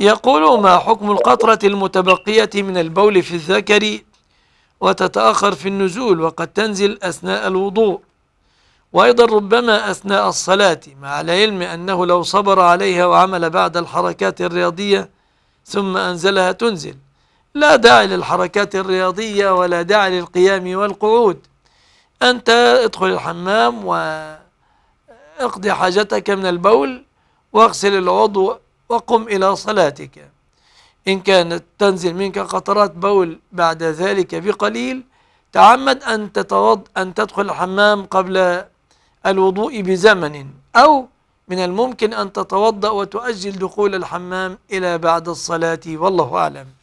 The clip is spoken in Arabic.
يقول ما حكم القطرة المتبقية من البول في الذكر وتتأخر في النزول وقد تنزل أثناء الوضوء وأيضا ربما أثناء الصلاة مع العلم أنه لو صبر عليها وعمل بعد الحركات الرياضية ثم أنزلها تنزل لا داعي للحركات الرياضية ولا داعي للقيام والقعود أنت ادخل الحمام واقضي حاجتك من البول واغسل العضو وقم إلى صلاتك إن كانت تنزل منك قطرات بول بعد ذلك بقليل تعمد أن تتوض أن تدخل الحمام قبل الوضوء بزمن أو من الممكن أن تتوضأ وتؤجل دخول الحمام إلى بعد الصلاة والله أعلم